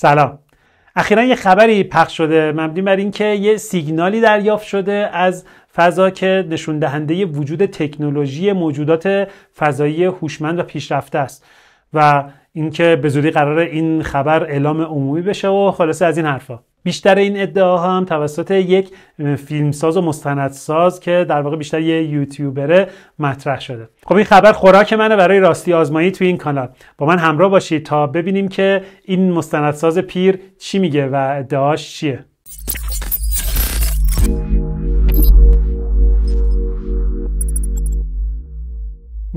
سلام اخیرا یه خبری پخش شده مبنی بر اینکه یه سیگنالی دریافت شده از فضا که نشون دهنده وجود تکنولوژی موجودات فضایی هوشمند و پیشرفته است و اینکه به زودی قرار این خبر اعلام عمومی بشه و خلاصه از این حرفها بیشتر این ادعاها هم توسط یک فیلمساز و مستندساز که در واقع بیشتر یه یوتیوبره مطرح شده خب این خبر خوراک منه برای راستی آزمایی توی این کانال با من همراه باشید تا ببینیم که این مستندساز پیر چی میگه و ادعاش چیه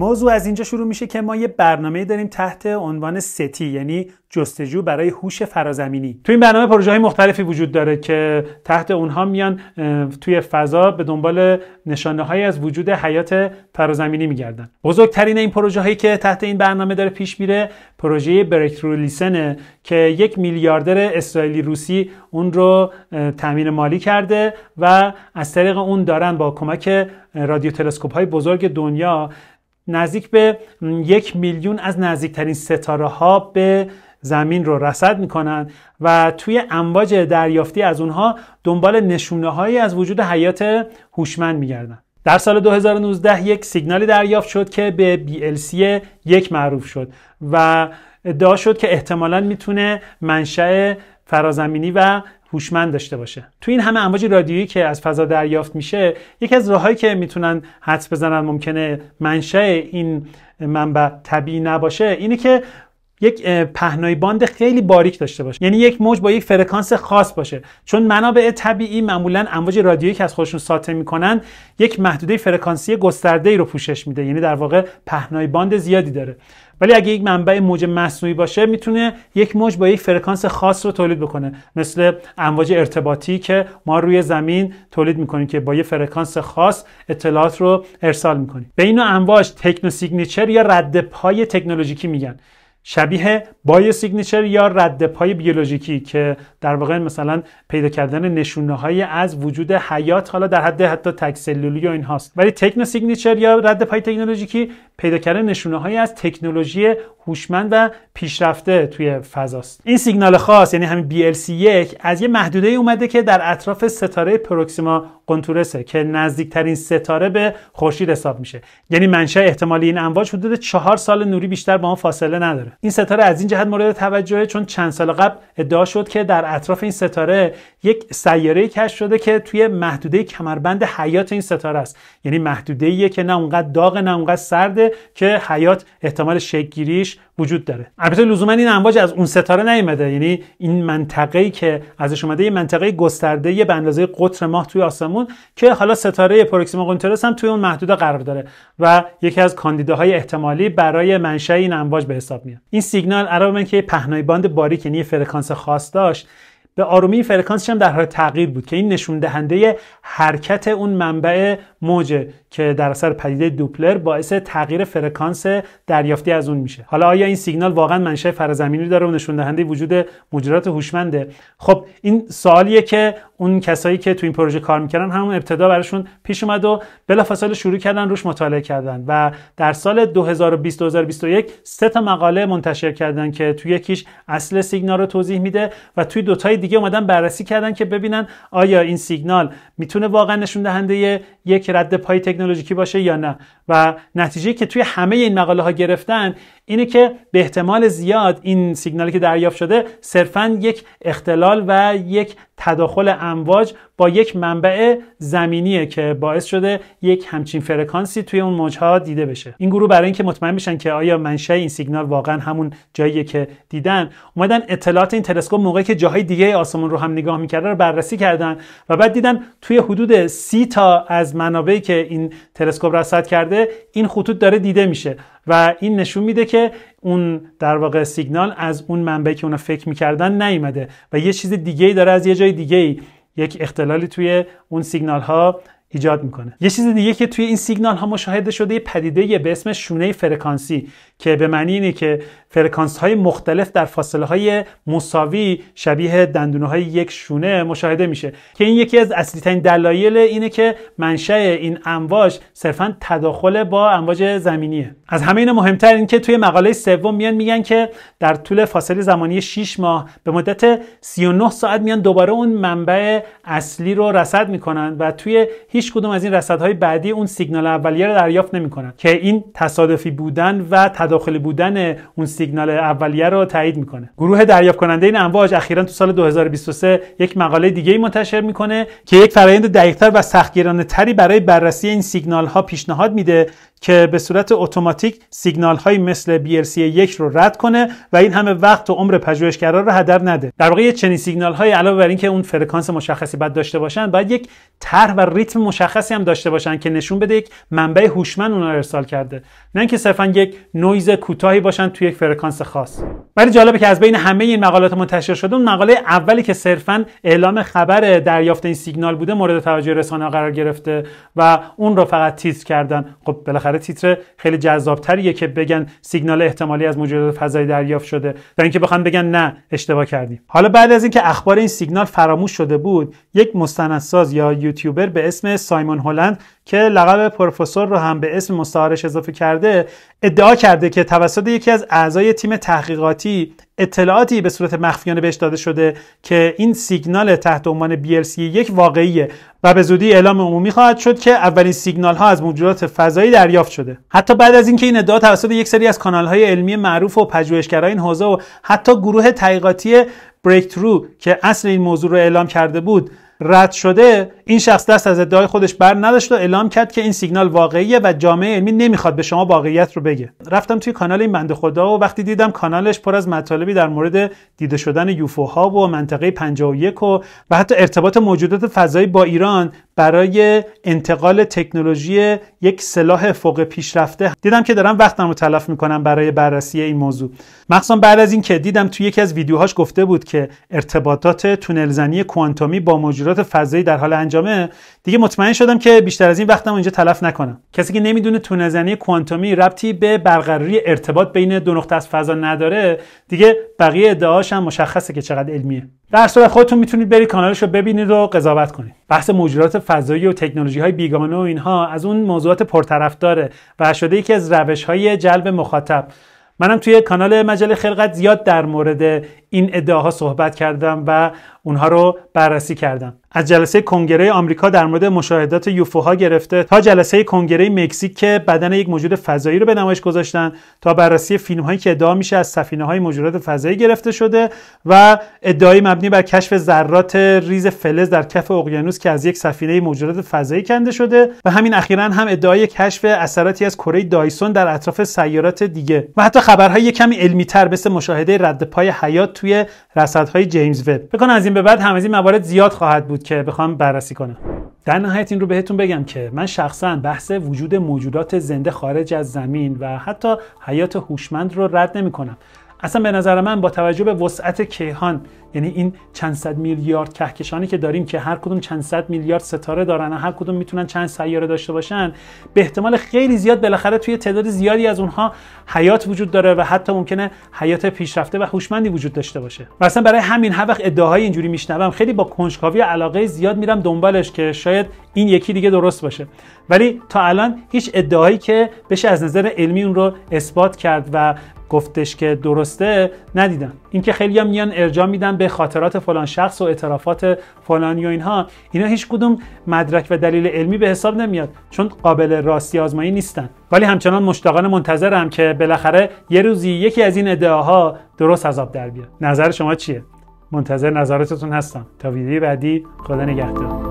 موضوع از اینجا شروع میشه که ما یه برنامه داریم تحت عنوان ستی یعنی جستجو برای هوش فرازمینی تو این برنامه پروژه های مختلفی وجود داره که تحت اونها میان توی فضا به دنبال نشانه های از وجود حیات فرازمینی میگردن بزرگترین این پروژه هایی که تحت این برنامه داره پیش میره پروژه برکترو لیسنه که یک میلیاردر اسرائیلی روسی اون رو تامین مالی کرده و از طریق اون دارن با کمک رادیو های بزرگ دنیا نزدیک به یک میلیون از نزدیکترین ستاره ها به زمین رو رصد میکنن و توی امواج دریافتی از اونها دنبال نشونه هایی از وجود حیات هوشمند میگردن در سال 2019 یک سیگنالی دریافت شد که به BLC یک معروف شد و ادعا شد که احتمالا میتونه منشأ فرازمینی و هوشمند داشته باشه تو این همه امواج رادیویی که از فضا دریافت میشه یکی از راههایی که میتونن حدس بزنن ممکنه منشأ این منبع طبیعی نباشه اینه که یک پهنای باند خیلی باریک داشته باشه یعنی یک موج با یک فرکانس خاص باشه چون منابع طبیعی معمولا امواج رادیویی که از خودشون ساطع میکنن یک محدوده فرکانسی گسترده ای رو پوشش میده یعنی در واقع پهنای باند زیادی داره ولی اگه یک منبع موج مصنوعی باشه میتونه یک موج با یک فرکانس خاص رو تولید بکنه مثل امواج ارتباطی که ما روی زمین تولید میکنیم که با یک فرکانس خاص اطلاعات رو ارسال میکنیم به اینو امواج تکنو یا رد تکنولوژیکی میگن شبیه بای سیگنیچر یا رد پای بیولوژیکی که در واقع مثلا پیدا کردن نشونه های از وجود حیات حالا در حد حتی تکسلولی و این هاست ولی تکنو سیگنیچر یا رد پای تکنولوژیکی پیدا کردن نشونه های از تکنولوژی هوشمند و پیشرفته توی فضاست این سیگنال خاص یعنی همین BLC1 از یه محدوده اومده که در اطراف ستاره پروکسیما کنتورسه که نزدیکترین ستاره به خورشید حساب میشه یعنی منشأ احتمالی این امواج حدود چهار سال نوری بیشتر با ما فاصله نداره این ستاره از این جهت مورد توجهه چون چند سال قبل ادعا شد که در اطراف این ستاره یک سیاره کشف شده که توی محدوده کمربند حیات این ستاره است یعنی محدوده که نه اونقدر داغ نه اونقدر سرده که حیات احتمال شکگیریش وجود داره البته لزوما این امواج از اون ستاره نیومده یعنی این منطقه‌ای که ازش اومده یه منطقه گسترده به اندازه قطر ماه توی آسمون که حالا ستاره پروکسیما قنترس هم توی اون محدوده قرار داره و یکی از کاندیداهای احتمالی برای منشأ این امواج به حساب میاد این سیگنال علاوه بر اینکه پهنای باند باریک یعنی فرکانس خاص داشت به آرومی فرکانسش هم در حال تغییر بود که این نشون دهنده حرکت اون منبع موجه که در اثر پدیده دوپلر باعث تغییر فرکانس دریافتی از اون میشه حالا آیا این سیگنال واقعا منشأ فرازمینی داره و نشون دهنده وجود مجرات هوشمنده خب این سوالیه که اون کسایی که تو این پروژه کار میکردن همون ابتدا براشون پیش اومد و بلافاصله شروع کردن روش مطالعه کردن و در سال 2020 2021 سه تا مقاله منتشر کردن که توی یکیش اصل سیگنال رو توضیح میده و توی دوتای دیگه اومدن بررسی کردن که ببینن آیا این سیگنال میتونه واقعا نشون دهنده یک رد پای تکنولوژیکی باشه یا نه و نتیجه که توی همه این مقاله ها گرفتن اینه که به احتمال زیاد این سیگنالی که دریافت شده صرفا یک اختلال و یک تداخل امواج با یک منبع زمینیه که باعث شده یک همچین فرکانسی توی اون موجها دیده بشه این گروه برای اینکه مطمئن بشن که آیا منشأ این سیگنال واقعا همون جاییه که دیدن اومدن اطلاعات این تلسکوپ موقعی که جاهای دیگه آسمون رو هم نگاه میکرده رو بررسی کردن و بعد دیدن توی حدود سی تا از منابعی که این تلسکوپ رصد کرده این خطوط داره دیده میشه و این نشون میده که اون در واقع سیگنال از اون منبعی که اونا فکر میکردن نیومده و یه چیز دیگه ای داره از یه جای دیگه ای یک اختلالی توی اون سیگنال ها ایجاد میکنه یه چیز دیگه که توی این سیگنال ها مشاهده شده یه پدیده به اسم شونه فرکانسی که به معنی اینه که فرکانس های مختلف در فاصله های مساوی شبیه دندونه های یک شونه مشاهده میشه که این یکی از اصلی ترین دلایل اینه که منشأ این امواج صرفا تداخل با امواج زمینیه از همه مهمتر این که توی مقاله سوم میان میگن که در طول فاصله زمانی 6 ماه به مدت 39 ساعت میان دوباره اون منبع اصلی رو رصد میکنن و توی هیچ کدوم از این رصدهای بعدی اون سیگنال اولیه رو دریافت نمیکنن که این تصادفی بودن و تداخلی بودن اون سیگنال اولیه رو تایید میکنه گروه دریافت کننده این امواج اخیرا تو سال 2023 یک مقاله دیگه ای منتشر میکنه که یک فرایند دقیقتر و سختگیرانه تری برای بررسی این سیگنال ها پیشنهاد میده که به صورت اتوماتیک سیگنال های مثل BRC-1 رو رد کنه و این همه وقت و عمر پژوهشگرا رو هدر نده در واقع چنین سیگنال های علاوه بر اینکه اون فرکانس مشخصی بد داشته باشن باید یک طرح و ریتم مشخصی هم داشته باشن که نشون بده یک منبع هوشمند اونها ارسال کرده نه اینکه صرفا یک نویز کوتاهی باشن توی یک فرکانس خاص ولی جالبه که از بین همه این مقالات منتشر شده اون مقاله اولی که صرفا اعلام خبر دریافت این سیگنال بوده مورد توجه رسانه قرار گرفته و اون رو فقط تیز کردن خب بالاخره تیتر خیلی جذابتریه که بگن سیگنال احتمالی از موجودات فضایی دریافت شده تا اینکه بخوان بگن نه اشتباه کردیم حالا بعد از اینکه اخبار این سیگنال فراموش شده بود یک مستندساز یا یوتیوبر به اسم سایمون هلند که لقب پروفسور رو هم به اسم مستعارش اضافه کرده ادعا کرده که توسط یکی از اعضای تیم تحقیقاتی اطلاعاتی به صورت مخفیانه بهش داده شده که این سیگنال تحت عنوان BLC یک واقعیه و به زودی اعلام عمومی خواهد شد که اولین سیگنال ها از موجودات فضایی دریافت شده حتی بعد از اینکه این ادعا توسط یک سری از کانال های علمی معروف و پژوهشگرای این حوزه و حتی گروه تحقیقاتی بریک که اصل این موضوع رو اعلام کرده بود رد شده این شخص دست از ادعای خودش بر نداشت و اعلام کرد که این سیگنال واقعیه و جامعه علمی نمیخواد به شما واقعیت رو بگه رفتم توی کانال این بنده خدا و وقتی دیدم کانالش پر از مطالبی در مورد دیده شدن یوفوها و منطقه 51 و و حتی ارتباط موجودات فضایی با ایران برای انتقال تکنولوژی یک سلاح فوق پیشرفته دیدم که دارم وقتم رو تلف میکنم برای بررسی این موضوع مخصوصا بعد از اینکه دیدم توی یکی از ویدیوهاش گفته بود که ارتباطات تونلزنی کوانتومی با موجود فضایی در حال انجامه دیگه مطمئن شدم که بیشتر از این وقتم اینجا تلف نکنم کسی که نمیدونه تونزنی کوانتومی ربطی به برقراری ارتباط بین دو نقطه از فضا نداره دیگه بقیه ادعاش هم مشخصه که چقدر علمیه در صورت خودتون میتونید برید کانالش رو ببینید و قضاوت کنید بحث موجودات فضایی و تکنولوژی های بیگانه و اینها از اون موضوعات پرطرفداره و شده یکی از روش های جلب مخاطب منم توی کانال مجله خلقت زیاد در مورد این ادعاها صحبت کردم و اونها رو بررسی کردم از جلسه کنگره آمریکا در مورد مشاهدات یوفوها گرفته تا جلسه کنگره مکزیک که بدن یک موجود فضایی رو به نمایش گذاشتن تا بررسی فیلم هایی که ادعا میشه از سفینه های موجودات فضایی گرفته شده و ادعای مبنی بر کشف ذرات ریز فلز در کف اقیانوس که از یک سفینه موجودات فضایی کنده شده و همین اخیرا هم ادعای کشف اثراتی از کره دایسون در اطراف سیارات دیگه و حتی خبرهای کمی علمی تر مثل مشاهده ردپای حیات توی رصدهای جیمز وب بکن از این به بعد هم از این موارد زیاد خواهد بود که بخوام بررسی کنم در نهایت این رو بهتون بگم که من شخصا بحث وجود موجودات زنده خارج از زمین و حتی حیات هوشمند رو رد نمی اصلا به نظر من با توجه به وسعت کیهان یعنی این چند صد میلیارد کهکشانی که داریم که هر کدوم چند صد میلیارد ستاره دارن و هر کدوم میتونن چند سیاره داشته باشن به احتمال خیلی زیاد بالاخره توی تعداد زیادی از اونها حیات وجود داره و حتی ممکنه حیات پیشرفته و هوشمندی وجود داشته باشه و اصلا برای همین هر وقت ادعاهای اینجوری میشنوم خیلی با کنجکاوی علاقه زیاد میرم دنبالش که شاید این یکی دیگه درست باشه ولی تا الان هیچ ادعایی که بشه از نظر علمی اون رو اثبات کرد و گفتش که درسته ندیدم اینکه خیلی هم میان ارجاع میدن به خاطرات فلان شخص و اعترافات فلانی و اینها اینا هیچ کدوم مدرک و دلیل علمی به حساب نمیاد چون قابل راستی آزمایی نیستن ولی همچنان مشتاقانه منتظرم که بالاخره یه روزی یکی از این ادعاها درست عذاب در بیاد نظر شما چیه منتظر نظراتتون هستم تا ویدیو بعدی خدا نگهدار